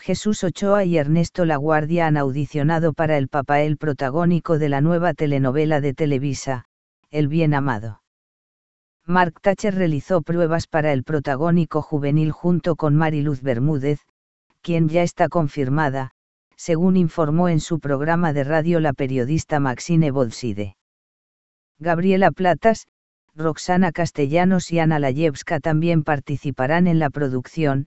Jesús Ochoa y Ernesto Laguardia han audicionado para el papel protagónico de la nueva telenovela de Televisa, El Bien Amado. Mark Thatcher realizó pruebas para el protagónico juvenil junto con Mariluz Bermúdez, quien ya está confirmada, según informó en su programa de radio la periodista Maxine Bolside. Gabriela Platas, Roxana Castellanos y Ana Layevska también participarán en la producción,